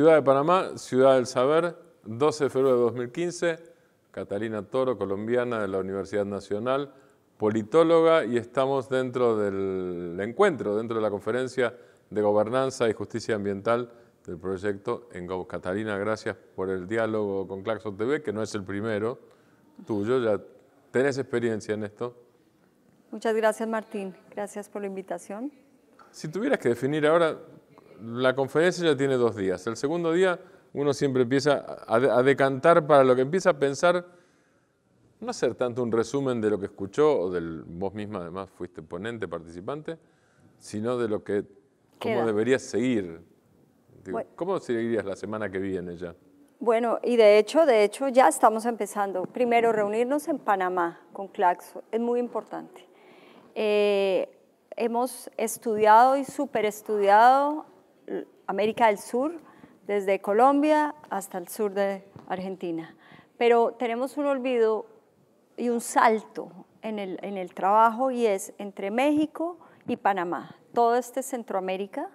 Ciudad de Panamá, Ciudad del Saber, 12 de febrero de 2015, Catalina Toro, colombiana de la Universidad Nacional, politóloga, y estamos dentro del encuentro, dentro de la conferencia de Gobernanza y Justicia Ambiental del proyecto go Catalina, gracias por el diálogo con Claxo TV, que no es el primero tuyo, ya tenés experiencia en esto. Muchas gracias, Martín. Gracias por la invitación. Si tuvieras que definir ahora la conferencia ya tiene dos días. El segundo día uno siempre empieza a, decantar para lo que empieza a pensar, no hacer tanto un resumen de lo que escuchó, o del, vos misma además fuiste ponente, participante, sino de lo que, cómo deberías seguir. ¿Cómo seguirías la semana que viene ya? Bueno, y de hecho, de hecho ya estamos empezando. Primero, reunirnos en Panamá con Claxo, es muy importante. Eh, hemos estudiado y superestudiado América del Sur, desde Colombia hasta el sur de Argentina. Pero tenemos un olvido y un salto en el, en el trabajo y es entre México y Panamá. Todo este Centroamérica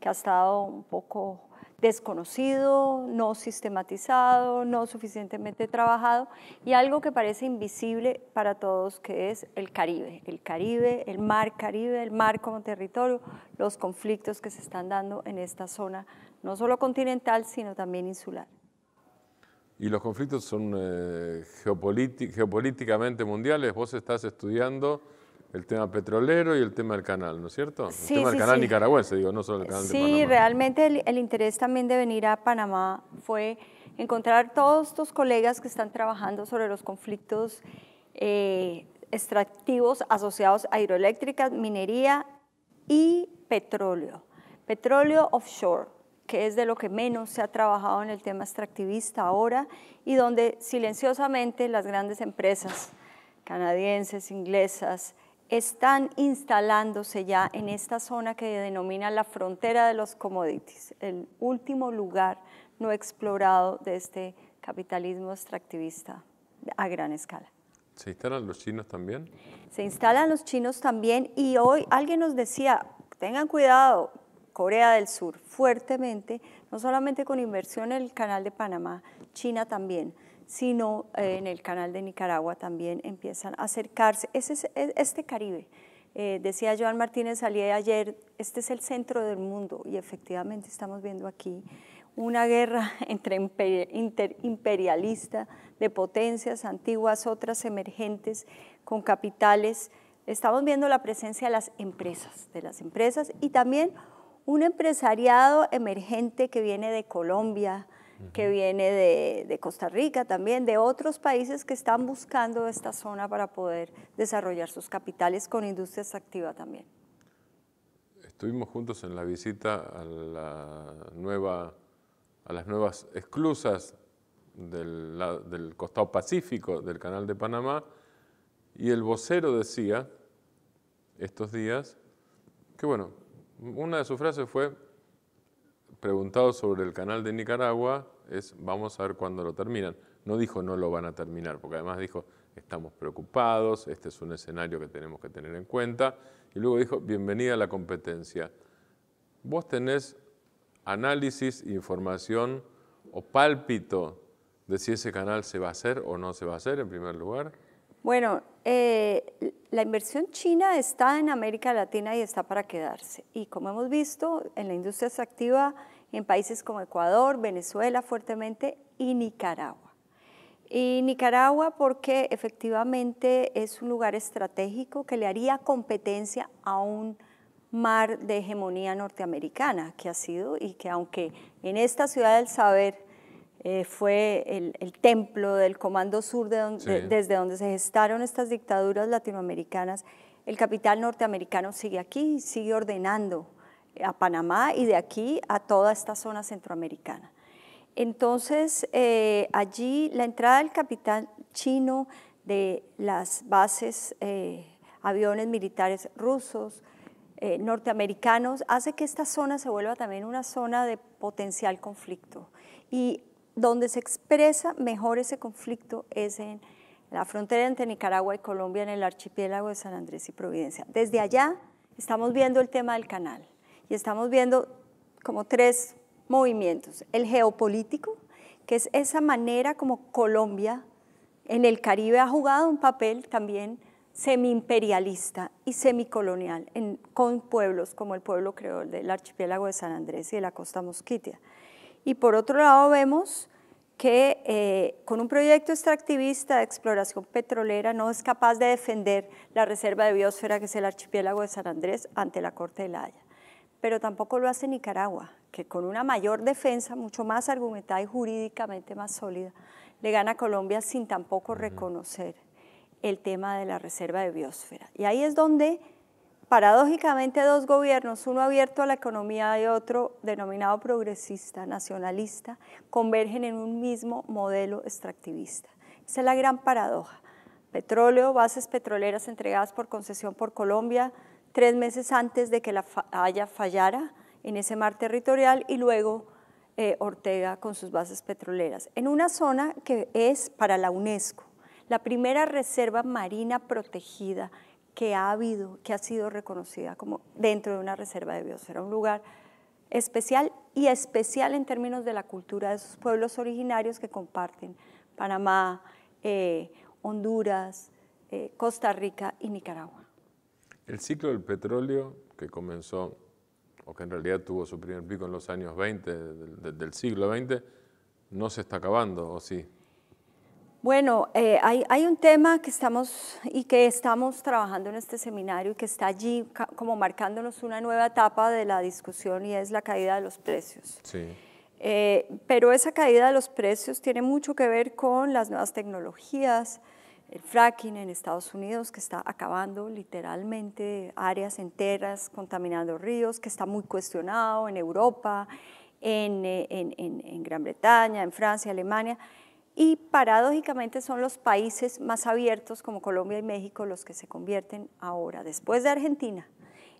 que ha estado un poco desconocido, no sistematizado, no suficientemente trabajado y algo que parece invisible para todos que es el Caribe, el Caribe, el mar Caribe, el mar como territorio, los conflictos que se están dando en esta zona, no solo continental, sino también insular. Y los conflictos son eh, geopolíticamente mundiales, vos estás estudiando el tema petrolero y el tema del canal, ¿no es cierto? Sí, el tema del canal nicaragüense, digo, no solo el canal de Panamá. Sí, realmente el, interés también de venir a Panamá fue encontrar todos estos colegas que están trabajando sobre los conflictos eh, extractivos asociados a hidroeléctricas, minería y petróleo. Petróleo offshore, que es de lo que menos se ha trabajado en el tema extractivista ahora y donde silenciosamente las grandes empresas canadienses, inglesas, están instalándose ya en esta zona que denomina la frontera de los commodities, el último lugar no explorado de este capitalismo extractivista a gran escala. ¿Se instalan los chinos también? Se instalan los chinos también y hoy alguien nos decía, tengan cuidado, Corea del Sur fuertemente, no solamente con inversión en el canal de Panamá, China también sino eh, en el canal de Nicaragua también empiezan a acercarse. Ese es e, este Caribe. Eh, decía Joan Martínez salí ayer, este es el centro del mundo y efectivamente estamos viendo aquí una guerra entre interimperialista de potencias antiguas, otras emergentes, con capitales. Estamos viendo la presencia de las empresas, de las empresas y también un empresariado emergente que viene de Colombia, que viene de, Costa Rica también, de otros países que están buscando esta zona para poder desarrollar sus capitales con industrias activas también. Estuvimos juntos en la visita a, las nuevas esclusas del costado pacífico del Canal de Panamá y el vocero decía estos días que, bueno, una de sus frases fue, preguntado sobre el canal de Nicaragua es, vamos a ver cuándo lo terminan. No dijo no lo van a terminar, porque además dijo, estamos preocupados, este es un escenario que tenemos que tener en cuenta. Y luego dijo, bienvenida a la competencia. Vos tenés análisis, información o pálpito de si ese canal se va a hacer o no se va a hacer en primer lugar. Bueno, eh, la inversión china está en América Latina y está para quedarse. Y como hemos visto, en la industria se activa en países como Ecuador, Venezuela fuertemente y Nicaragua. Y Nicaragua porque efectivamente es un lugar estratégico que le haría competencia a un mar de hegemonía norteamericana que ha sido y que aunque en esta ciudad del saber eh, fue el, templo del Comando Sur desde donde se gestaron estas dictaduras latinoamericanas, el capital norteamericano sigue aquí, sigue ordenando eh, a Panamá y de aquí a toda esta zona centroamericana. Entonces, eh, allí la entrada del capital chino de las bases, aviones militares rusos, norteamericanos, hace que esta zona se vuelva también una zona de potencial conflicto. Y donde se expresa mejor ese conflicto es en la frontera entre Nicaragua y Colombia, en el archipiélago de San Andrés y Providencia. Desde allá estamos viendo el tema del canal y estamos viendo como tres movimientos. El geopolítico, que es esa manera como Colombia en el Caribe ha jugado un papel también semi-imperialista y semicolonial con pueblos como el pueblo creol del archipiélago de San Andrés y de la costa mosquitia. Y por otro lado vemos que eh, con un proyecto extractivista de exploración petrolera no es capaz de defender la reserva de biosfera que es el archipiélago de San Andrés ante la Corte de la Haya. Pero tampoco lo hace Nicaragua, que con una mayor defensa, mucho más argumentada y jurídicamente más sólida, le gana a Colombia sin tampoco reconocer el tema de la reserva de biosfera. Y ahí es donde paradójicamente dos gobiernos, uno abierto a la economía y otro denominado progresista, nacionalista, convergen en un mismo modelo extractivista. Esa es la gran paradoja. Petróleo, bases petroleras entregadas por concesión por Colombia tres meses antes de que la Haya fallara en ese mar territorial y luego eh, Ortega con sus bases petroleras, en una zona que es para la UNESCO la primera reserva marina protegida que ha habido, que ha sido reconocida como dentro de una reserva de biosfera, un lugar especial y especial en términos de la cultura de sus pueblos originarios que comparten Panamá, eh, Honduras, eh, Costa Rica y Nicaragua. El ciclo del petróleo que comenzó, o que en realidad tuvo su primer pico en los años 20 del, del siglo XX, no se está acabando, ¿o sí? Bueno, eh, hay, un tema que estamos y que estamos trabajando en este seminario y que está allí como marcándonos una nueva etapa de la discusión y es la caída de los precios. Sí. Eh, pero esa caída de los precios tiene mucho que ver con las nuevas tecnologías, el fracking en Estados Unidos que está acabando literalmente áreas enteras, contaminando ríos, que está muy cuestionado en Europa, en eh, Gran Bretaña, en Francia, Alemania. Y paradójicamente son los países más abiertos como Colombia y México los que se convierten ahora, después de Argentina,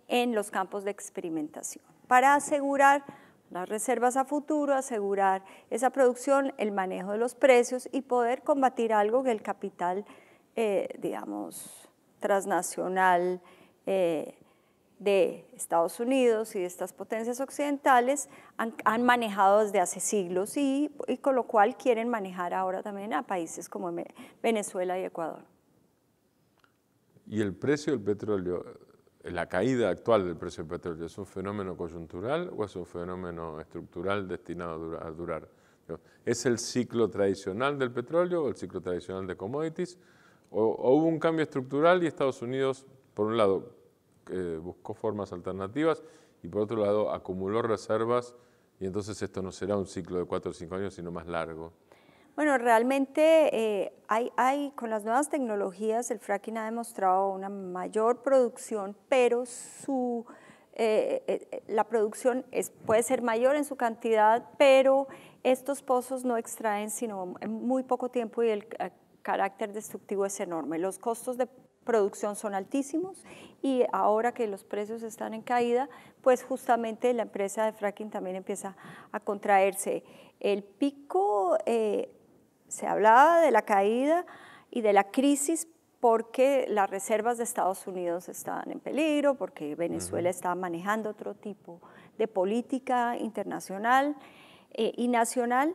en los campos de experimentación, para asegurar las reservas a futuro, asegurar esa producción, el manejo de los precios y poder combatir algo que el capital, eh, digamos, transnacional eh, de Estados Unidos y de estas potencias occidentales han, manejado desde hace siglos y, con lo cual quieren manejar ahora también a países como Venezuela y Ecuador. ¿Y el precio del petróleo, eh, la caída actual del precio del petróleo, es un fenómeno coyuntural o es un fenómeno estructural destinado a durar? ¿Es el ciclo tradicional del petróleo o el ciclo tradicional de commodities? o hubo un cambio estructural y Estados Unidos, por un lado, buscó formas alternativas y por otro lado acumuló reservas y entonces esto no será un ciclo de cuatro o cinco años, sino más largo. Bueno, realmente eh, hay, hay, con las nuevas tecnologías el fracking ha demostrado una mayor producción, pero su, eh, eh, la producción es, puede ser mayor en su cantidad, pero estos pozos no extraen sino en muy poco tiempo y el carácter destructivo es enorme. Los costos de producción son altísimos y ahora que los precios están en caída, pues justamente la empresa de fracking también empieza a contraerse. El pico, eh, se hablaba de la caída y de la crisis porque las reservas de Estados Unidos estaban en peligro, porque Venezuela estaba manejando otro tipo de política internacional eh, y nacional,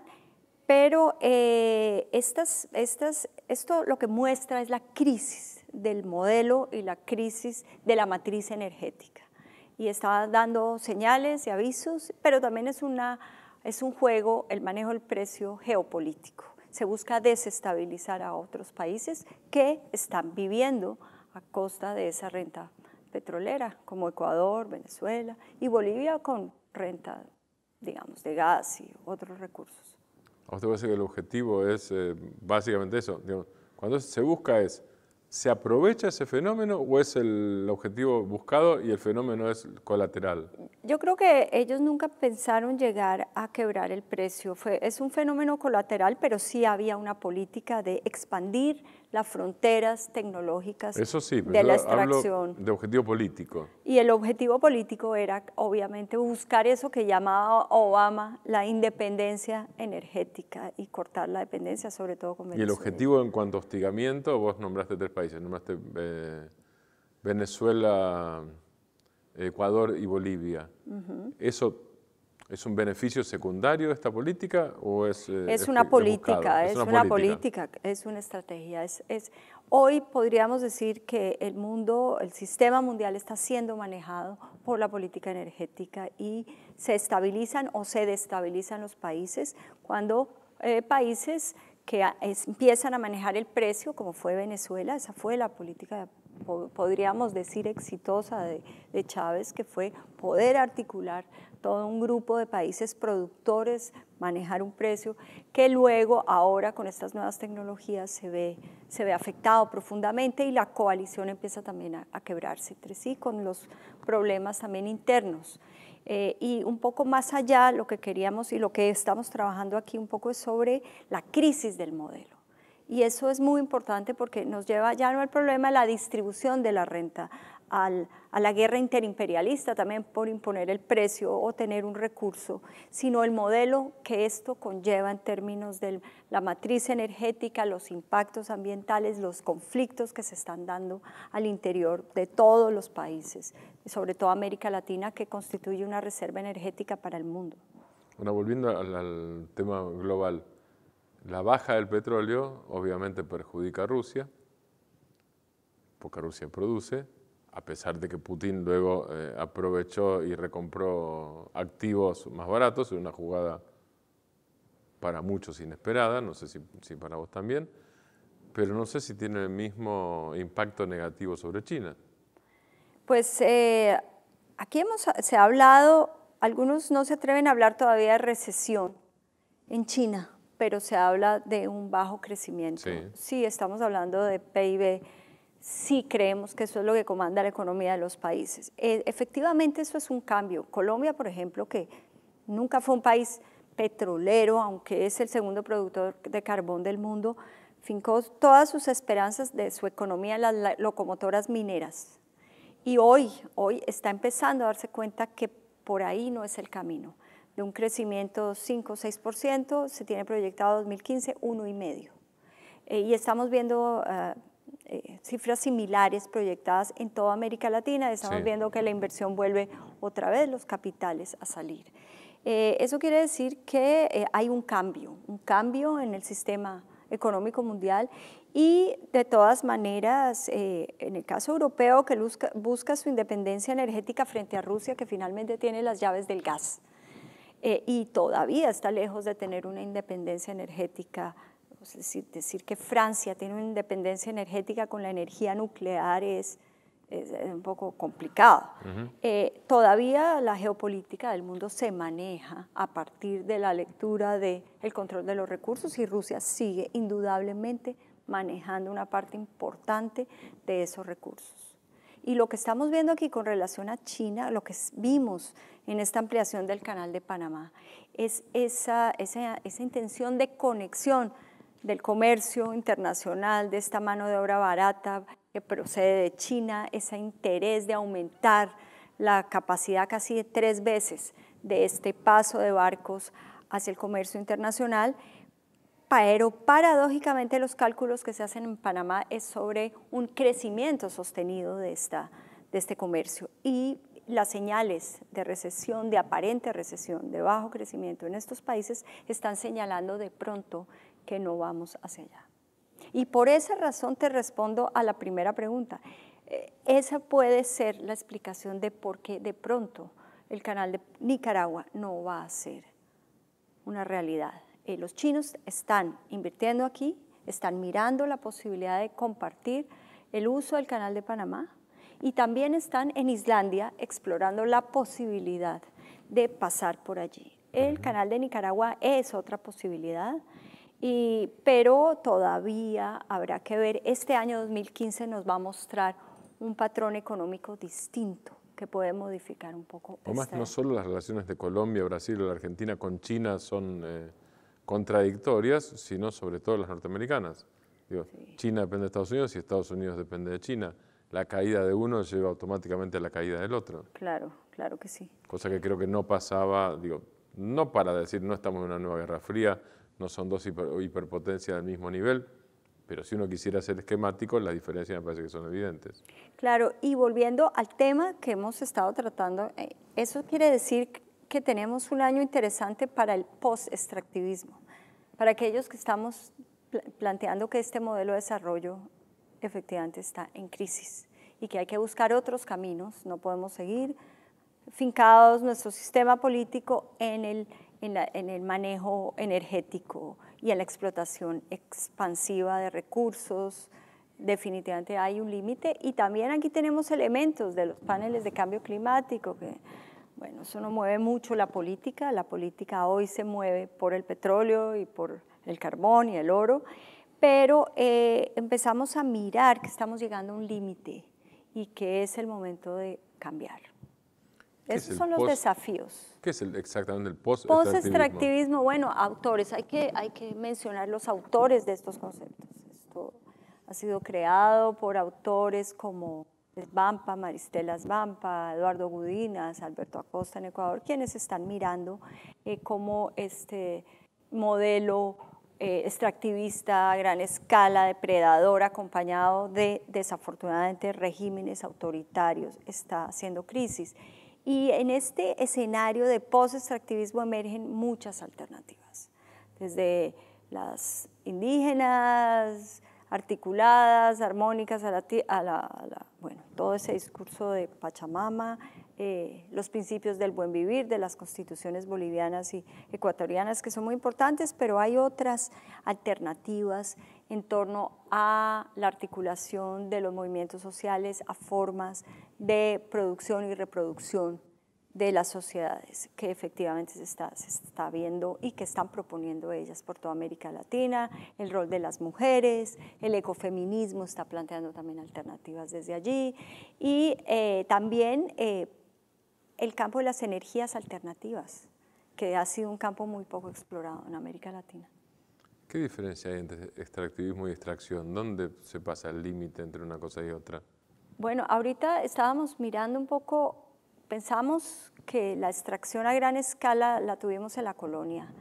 pero eh, esto lo que muestra es la crisis del modelo y la crisis de la matriz energética. Y está dando señales y avisos, pero también es, una, es un juego, el manejo del precio geopolítico. Se busca desestabilizar a otros países que están viviendo a costa de esa renta petrolera, como Ecuador, Venezuela y Bolivia con renta, digamos, de gas y otros recursos. A usted que el objetivo es eh, básicamente eso. Cuando se busca es ¿Se aprovecha ese fenómeno o es el objetivo buscado y el fenómeno es colateral? Yo creo que ellos nunca pensaron llegar a quebrar el precio. es un fenómeno colateral, pero sí había una política de expandir las fronteras tecnológicas de pues la extracción. de objetivo político. Y el objetivo político era, obviamente, buscar eso que llamaba Obama la independencia energética y cortar la dependencia, sobre todo con Y el objetivo en cuanto a hostigamiento, vos nombraste tres países, nombraste eh, Venezuela, Ecuador y Bolivia. Eso ¿Es un beneficio secundario de esta política o es... Eh, es, una política, es, una, política, es, una, estrategia. Es, hoy podríamos decir que el mundo, el sistema mundial está siendo manejado por la política energética y se estabilizan o se destabilizan los países cuando eh, países que empiezan a manejar el precio, como fue Venezuela, esa fue la política podríamos decir exitosa de, de Chávez, que fue poder articular todo un grupo de países productores, manejar un precio que luego ahora con estas nuevas tecnologías se ve, se ve afectado profundamente y la coalición empieza también a, quebrarse entre sí con los problemas también internos. Eh, y un poco más allá, lo que queríamos y lo que estamos trabajando aquí un poco es sobre la crisis del modelo. Y eso es muy importante porque nos lleva ya no al problema de la distribución de la renta, a la guerra interimperialista, también por imponer el precio o tener un recurso, sino el modelo que esto conlleva en términos de la matriz energética, los impactos ambientales, los conflictos que se están dando al interior de todos los países, sobre todo América Latina, que constituye una reserva energética para el mundo. Bueno, volviendo al, al tema global, la baja del petróleo obviamente perjudica a Rusia, porque Rusia produce, a pesar de que Putin luego eh, aprovechó y recompró activos más baratos, una jugada para muchos inesperada, no sé si, para vos también, pero no sé si tiene el mismo impacto negativo sobre China. Pues eh, aquí hemos, se ha hablado, algunos no se atreven a hablar todavía de recesión en China, pero se habla de un bajo crecimiento. sí estamos hablando de PIB sí creemos que eso es lo que comanda la economía de los países. E, efectivamente, eso es un cambio. Colombia, por ejemplo, que nunca fue un país petrolero, aunque es el segundo productor de carbón del mundo, fincó todas sus esperanzas de su economía en las locomotoras mineras. Y hoy, hoy está empezando a darse cuenta que por ahí no es el camino. De un crecimiento 5 o 6%, se tiene proyectado 2015 1,5%. medio. Eh, y estamos viendo ah, eh, cifras similares proyectadas en toda América Latina. Estamos viendo que la inversión vuelve otra vez los capitales a salir. Eh, eso quiere decir que eh, hay un cambio, un cambio en el sistema económico mundial y de todas maneras, en el caso europeo que busca, su independencia energética frente a Rusia, que finalmente tiene las llaves del gas y todavía está lejos de tener una independencia energética pues, es decir, decir que Francia tiene una independencia energética con la energía nuclear es, un poco complicado. Eh, todavía la geopolítica del mundo se maneja a partir de la lectura del el control de los recursos y Rusia sigue indudablemente manejando una parte importante de esos recursos. Y lo que estamos viendo aquí con relación a China, lo que vimos en esta ampliación del canal de Panamá, es esa, esa, esa intención de conexión del comercio internacional, de esta mano de obra barata que procede de China, ese interés de aumentar la capacidad casi de tres veces de este paso de barcos hacia el comercio internacional, pero paradójicamente los cálculos que se hacen en Panamá es sobre un crecimiento sostenido de, esta, de este comercio. Y las señales de recesión, de aparente recesión, de bajo crecimiento en estos países están señalando de pronto que no vamos hacia allá. Y por esa razón te respondo a la primera pregunta. Eh, esa puede ser la explicación de por qué de pronto el canal de Nicaragua no va a ser una realidad. Eh, los chinos están invirtiendo aquí, están mirando la posibilidad de compartir el uso del canal de Panamá y también están en Islandia explorando la posibilidad de pasar por allí. El canal de Nicaragua es otra posibilidad, pero todavía habrá que ver. Este año 2015 nos va a mostrar un patrón económico distinto que puede modificar un poco. no solo las relaciones de Colombia, Brasil o la Argentina con China son eh, contradictorias, sino sobre todo las norteamericanas. China depende de Estados Unidos y Estados Unidos depende de China la caída de uno lleva automáticamente a la caída del otro. Claro, claro que sí. Cosa que creo que no pasaba, digo, no para decir no estamos en una nueva guerra fría, no son dos hiperpotencias del mismo nivel, pero si uno quisiera ser esquemático, las diferencias me parece que son evidentes. Claro, y volviendo al tema que hemos estado tratando, eh, eso quiere decir que tenemos un año interesante para el post-extractivismo, para aquellos que estamos planteando que este modelo de desarrollo efectivamente está en crisis y que hay que buscar otros caminos. No podemos seguir fincados nuestro sistema político en el, manejo energético y en la explotación expansiva de recursos. Definitivamente hay un límite y también aquí tenemos elementos de los paneles de cambio climático que, bueno, eso no mueve mucho la política, la política hoy se mueve por el petróleo y por el carbón y el oro pero eh, empezamos a mirar que estamos llegando a un límite y que es el momento de cambiar. Esos son los desafíos. ¿Qué es el, exactamente el post-extractivismo? Post-extractivismo, bueno, autores, hay que, hay que mencionar los autores de estos conceptos. Esto ha sido creado por autores como Vampa, Maristela Vampa, Eduardo Gudinas, Alberto Acosta en Ecuador, quienes están mirando eh, cómo este modelo eh, extractivista a gran escala, depredador, acompañado de desafortunadamente regímenes autoritarios, está haciendo crisis. Y en este escenario de post-extractivismo emergen muchas alternativas, desde las indígenas, articuladas, armónicas, a a la, bueno, todo ese discurso de Pachamama, eh, los principios del buen vivir, de las constituciones bolivianas y ecuatorianas, que son muy importantes, pero hay otras alternativas en torno a la articulación de los movimientos sociales a formas de producción y reproducción de las sociedades que efectivamente se está, viendo y que están proponiendo ellas por toda América Latina, el rol de las mujeres, el ecofeminismo está planteando también alternativas desde allí y eh, también eh, el campo de las energías alternativas, que ha sido un campo muy poco explorado en América Latina. ¿Qué diferencia hay entre extractivismo y extracción? ¿Dónde se pasa el límite entre una cosa y otra? Bueno, ahorita estábamos mirando un poco, pensamos que la extracción a gran escala la tuvimos en la colonia.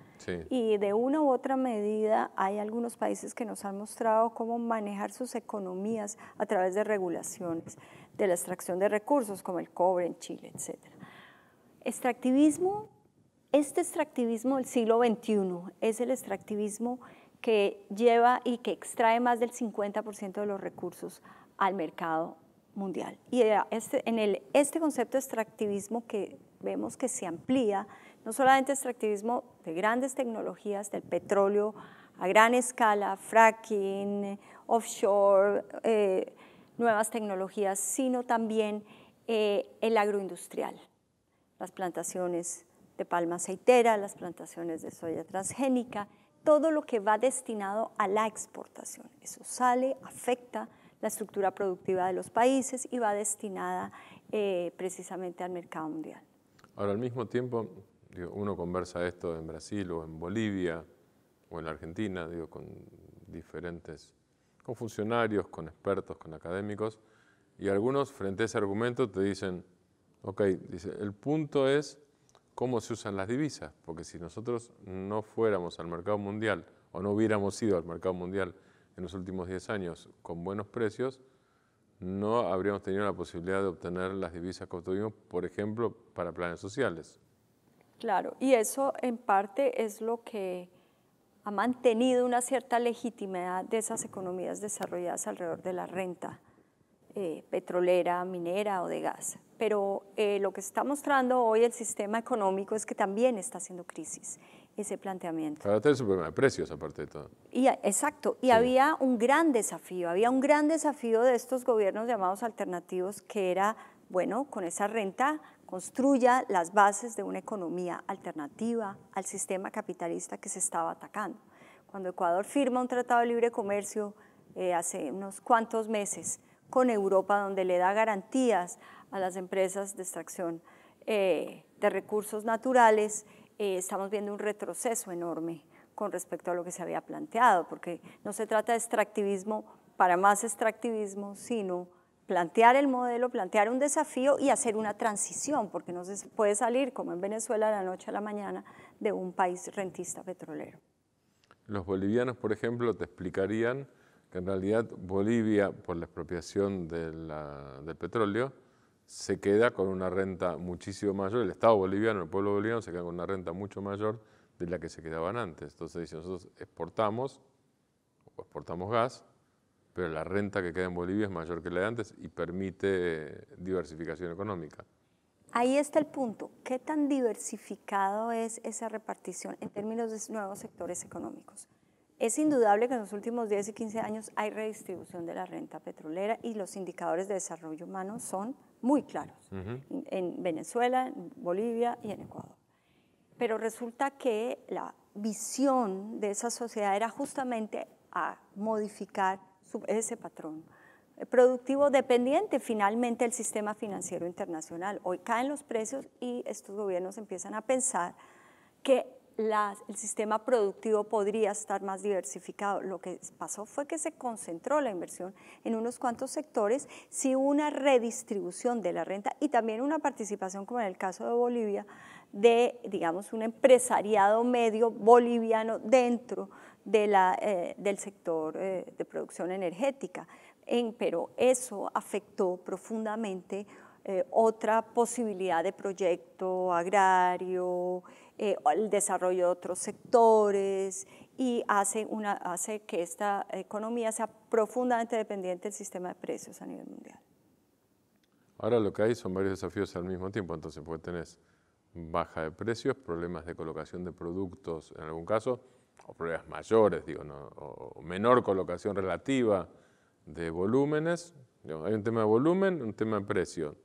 Y de una u otra medida hay algunos países que nos han mostrado cómo manejar sus economías a través de regulaciones de la extracción de recursos como el cobre en Chile, etcétera. Extractivismo, este extractivismo del siglo XXI es el extractivismo que lleva y que extrae más del 50% de los recursos al mercado mundial. Y este, en este concepto de extractivismo que vemos que se amplía, no solamente extractivismo de grandes tecnologías, del petróleo a gran escala, fracking, offshore, eh, nuevas tecnologías, sino también eh, el agroindustrial las plantaciones de palma aceitera, las plantaciones de soya transgénica, todo lo que va destinado a la exportación. Eso sale, afecta la estructura productiva de los países y va destinada eh, precisamente al mercado mundial. Ahora, al mismo tiempo, uno conversa esto en Brasil o en Bolivia o en Argentina, digo, con diferentes, con funcionarios, con expertos, con académicos, y algunos frente a ese argumento te dicen, Ok, dice, el punto es cómo se usan las divisas, porque si nosotros no fuéramos al mercado mundial o no hubiéramos ido al mercado mundial en los últimos 10 años con buenos precios, no habríamos tenido la posibilidad de obtener las divisas que obtuvimos, por ejemplo, para planes sociales. Claro, y eso en parte es lo que ha mantenido una cierta legitimidad de esas economías desarrolladas alrededor de la renta. Eh, petrolera, minera o de gas. Pero eh, lo que está mostrando hoy el sistema económico es que también está haciendo crisis ese planteamiento. Para tenés un problema de precios aparte de todo. Y, exacto, y había un gran desafío, había un gran desafío de estos gobiernos llamados alternativos que era, bueno, con esa renta construya las bases de una economía alternativa al sistema capitalista que se estaba atacando. Cuando Ecuador firma un tratado de libre comercio eh, hace unos cuantos meses, con Europa, donde le da garantías a las empresas de extracción eh, de recursos naturales, eh, estamos viendo un retroceso enorme con respecto a lo que se había planteado, porque no se trata de extractivismo para más extractivismo, sino plantear el modelo, plantear un desafío y hacer una transición, porque no se puede salir, como en Venezuela, de la noche a la mañana, de un país rentista petrolero. Los bolivianos, por ejemplo, te explicarían que en realidad Bolivia, por la expropiación del petróleo, se queda con una renta muchísimo mayor, el Estado boliviano, el pueblo boliviano se queda con una renta mucho mayor de la que se quedaban antes. Entonces, nosotros exportamos, o exportamos gas, pero la renta que queda en Bolivia es mayor que la de antes y permite diversificación económica. Ahí está el punto. ¿Qué tan diversificado es esa repartición en términos de nuevos sectores económicos? Es indudable que en los últimos 10 y 15 años hay redistribución de la renta petrolera y los indicadores de desarrollo humano son muy claros en Venezuela, Bolivia y en Ecuador. Pero resulta que la visión de esa sociedad era justamente a modificar ese patrón productivo dependiente finalmente el sistema financiero internacional. Hoy caen los precios y estos gobiernos empiezan a pensar que el sistema productivo podría estar más diversificado. Lo que pasó fue que se concentró la inversión en unos cuantos sectores, sí una redistribución de la renta y también una participación, como en el caso de Bolivia, de, digamos, un empresariado medio boliviano dentro de la, eh, del sector eh, de producción energética. En, pero eso afectó profundamente eh, otra posibilidad de proyecto agrario, eh, el desarrollo de otros sectores y hace, una, hace que esta economía sea profundamente dependiente del sistema de precios a nivel mundial. Ahora lo que hay son varios desafíos al mismo tiempo, entonces puedes tener baja de precios, problemas de colocación de productos en algún caso, o problemas mayores, digo, no, o menor colocación relativa de volúmenes. Hay un tema de volumen, un tema de precio.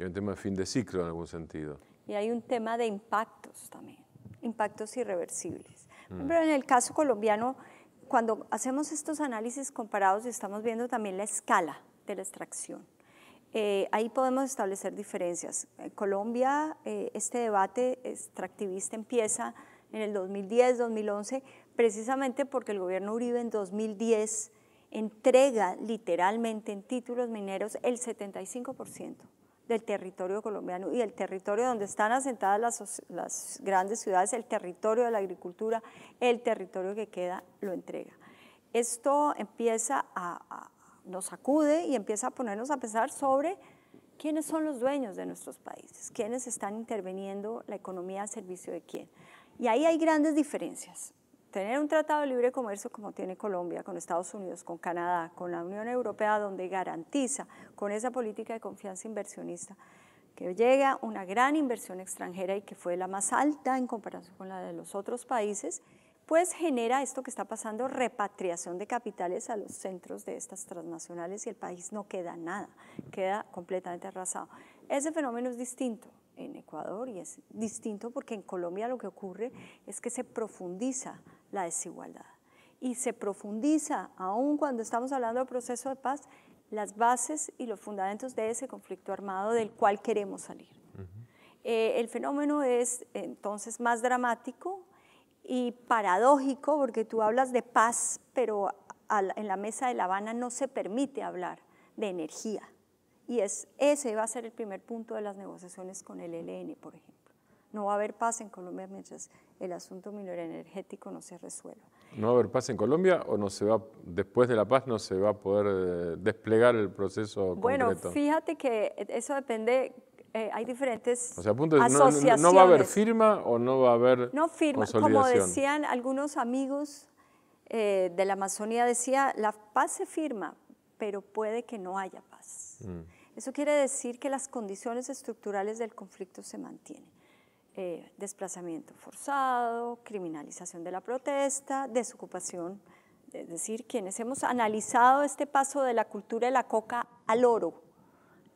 Y un tema de fin de ciclo en algún sentido. Y hay un tema de impactos también, impactos irreversibles. Pero mm. en el caso colombiano, cuando hacemos estos análisis comparados, estamos viendo también la escala de la extracción. Eh, ahí podemos establecer diferencias. En eh, Colombia, eh, este debate extractivista empieza en el 2010, 2011, precisamente porque el gobierno Uribe en 2010 entrega literalmente en títulos mineros el 75% del territorio colombiano y el territorio donde están asentadas las, grandes ciudades, el territorio de la agricultura, el territorio que queda lo entrega. Esto empieza a, nos acude y empieza a ponernos a pensar sobre quiénes son los dueños de nuestros países, quiénes están interviniendo la economía a servicio de quién. Y ahí hay grandes diferencias tener un tratado de libre comercio como tiene Colombia con Estados Unidos, con Canadá, con la Unión Europea, donde garantiza con esa política de confianza inversionista que llega una gran inversión extranjera y que fue la más alta en comparación con la de los otros países, pues genera esto que está pasando, repatriación de capitales a los centros de estas transnacionales y el país no queda nada, queda completamente arrasado. Ese fenómeno es distinto en Ecuador y es distinto porque en Colombia lo que ocurre es que se profundiza la desigualdad. Y se profundiza, aún cuando estamos hablando del proceso de paz, las bases y los fundamentos de ese conflicto armado del cual queremos salir. Eh, el fenómeno es entonces más dramático y paradójico porque tú hablas de paz, pero en la mesa de La Habana no se permite hablar de energía. Y es, ese va a ser el primer punto de las negociaciones con el ELN, por ejemplo. No va a haber paz en Colombia mientras el asunto energético no se resuelva. ¿No va a haber paz en Colombia o no se va, después de la paz no se va a poder eh, desplegar el proceso bueno, Bueno, fíjate que eso depende eh, hay diferentes o sea, No, va a haber firma o no va a haber No firma, como decían algunos amigos eh, de la Amazonía, decía, la paz se firma, pero puede que no haya paz. Mm. Eso quiere decir que las condiciones estructurales del conflicto se mantienen. Eh, desplazamiento forzado, criminalización de la protesta, desocupación, es decir, quienes hemos analizado este paso de la cultura de la coca al oro,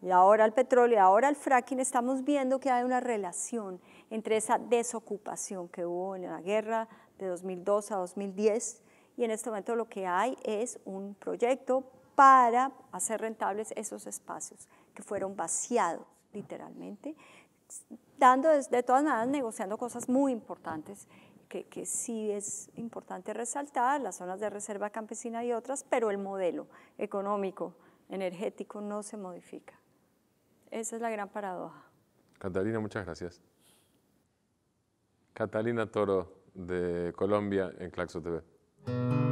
y ahora al petróleo, y ahora al fracking, estamos viendo que hay una relación entre esa desocupación que hubo en la guerra de 2002 a 2010 y en este momento lo que hay es un proyecto para hacer rentables esos espacios que fueron vaciados literalmente, dando, de todas maneras, negociando cosas muy importantes que, que, sí es importante resaltar, las zonas de reserva campesina y otras, pero el modelo económico, energético no se modifica. Esa es la gran paradoja. Catalina, muchas gracias. Catalina Toro, de Colombia, en Claxo TV.